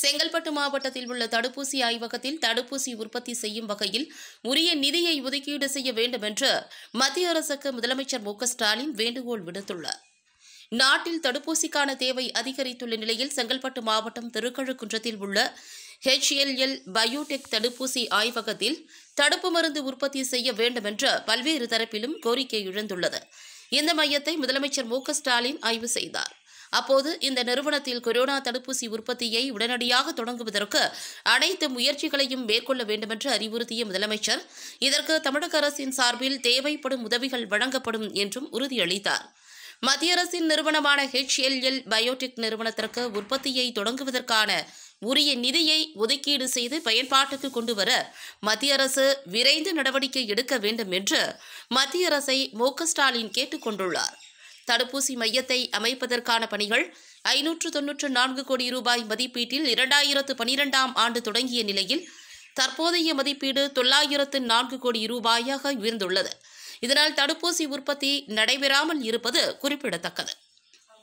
செங்கல்பட்டு மாவட்டத்தில் உள்ள தடுப்பூசி ஆய்வகத்தில் தடுப்பூசி உற்பத்தி செய்யும் வகையில் உரிய நிதியை ஒதுக்கீடு செய்ய வேண்டும் என்று மத்திய அரசுக்கு முதலமைச்சர் மு ஸ்டாலின் வேண்டுகோள் விடுத்துள்ளார் நாட்டில் தடுப்பூசிக்கான தேவை அதிகரித்துள்ள நிலையில் செங்கல்பட்டு மாவட்டம் திருக்கழுக்குன்றத்தில் உள்ள ஹெச்எல்எல் பயோடெக் தடுப்பூசி ஆய்வகத்தில் தடுப்பு மருந்து உற்பத்தி செய்ய வேண்டும் என்று பல்வேறு தரப்பிலும் கோரிக்கை எழுந்துள்ளது இந்த மையத்தை முதலமைச்சர் மு ஸ்டாலின் ஆய்வு செய்தார் அப்போது இந்த நிறுவனத்தில் கொரோனா தடுப்பூசி உற்பத்தியை உடனடியாக தொடங்குவதற்கு அனைத்து முயற்சிகளையும் மேற்கொள்ள வேண்டுமென்று அறிவுறுத்திய முதலமைச்சர் இதற்கு தமிழக அரசின் சார்பில் தேவைப்படும் உதவிகள் வழங்கப்படும் என்றும் உறுதியளித்தார் மத்திய அரசின் நிறுவனமான ஹெச்எல்எல் பயோடெக் நிறுவனத்திற்கு உற்பத்தியை தொடங்குவதற்கான உரிய நிதியை ஒதுக்கீடு செய்து பயன்பாட்டுக்கு கொண்டு வர மத்திய அரசு விரைந்து நடவடிக்கை எடுக்க வேண்டும் என்று மத்திய அரசை மு ஸ்டாலின் கேட்டுக்கொண்டுள்ளார் தடுப்பூசி மையத்தை அமைப்பதற்கான பணிகள் ஐநூற்று தொன்னூற்று நான்கு கோடி ரூபாய் மதிப்பீட்டில் இரண்டாயிரத்து பனிரெண்டாம் ஆண்டு தொடங்கிய நிலையில் தற்போதைய மதிப்பீடு தொள்ளாயிரத்து நான்கு கோடி ரூபாயாக உயர்ந்துள்ளது இதனால் தடுப்பூசி உற்பத்தி நடைபெறாமல் இருப்பது குறிப்பிடத்தக்கது